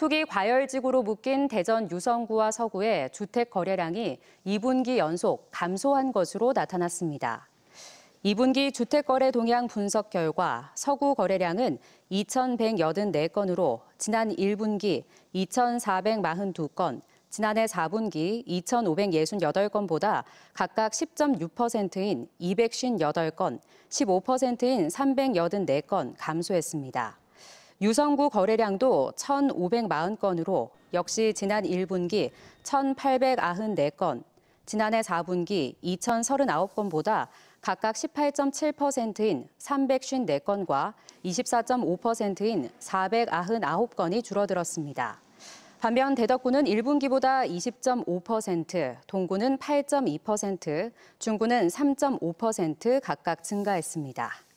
투기 과열지구로 묶인 대전 유성구와 서구의 주택 거래량이 2분기 연속 감소한 것으로 나타났습니다. 2분기 주택 거래 동향 분석 결과 서구 거래량은 2,184건으로 지난 1분기 2,442건, 지난해 4분기 2,568건보다 각각 10.6%인 258건, 15%인 384건 감소했습니다. 유성구 거래량도 1,540건으로 역시 지난 1분기 1,894건, 지난해 4분기 2,039건보다 각각 18.7%인 354건과 24.5%인 499건이 줄어들었습니다. 반면 대덕구는 1분기보다 20.5%, 동구는 8.2%, 중구는 3.5% 각각 증가했습니다.